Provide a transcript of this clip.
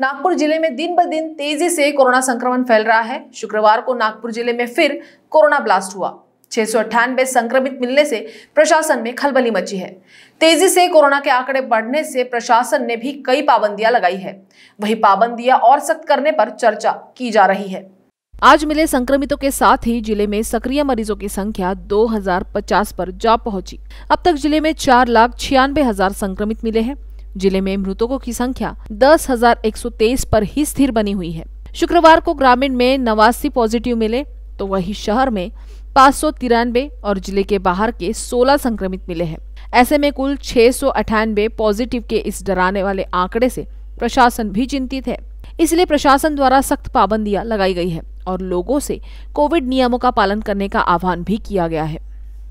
नागपुर जिले में दिन ब दिन तेजी से कोरोना संक्रमण फैल रहा है शुक्रवार को नागपुर जिले में फिर कोरोना ब्लास्ट हुआ छह संक्रमित मिलने से प्रशासन में खलबली मची है तेजी से कोरोना के आंकड़े बढ़ने से प्रशासन ने भी कई पाबंदियां लगाई है वही पाबंदियां और सख्त करने पर चर्चा की जा रही है आज मिले संक्रमितों के साथ ही जिले में सक्रिय मरीजों की संख्या 2050 पर जा पहुंची अब तक जिले में चार लाख छियानबे हजार संक्रमित मिले हैं जिले में मृतकों की संख्या दस हजार एक सौ तेईस पर ही स्थिर बनी हुई है शुक्रवार को ग्रामीण में नवासी पॉजिटिव मिले तो वही शहर में पाँच सौ और जिले के बाहर के सोलह संक्रमित मिले हैं ऐसे में कुल छह सौ अठानबे पॉजिटिव के इस डराने वाले आंकड़े से प्रशासन भी चिंतित है इसलिए प्रशासन द्वारा सख्त पाबंदियां लगाई गई है और लोगों से कोविड नियमों का पालन करने का आह्वान भी किया गया है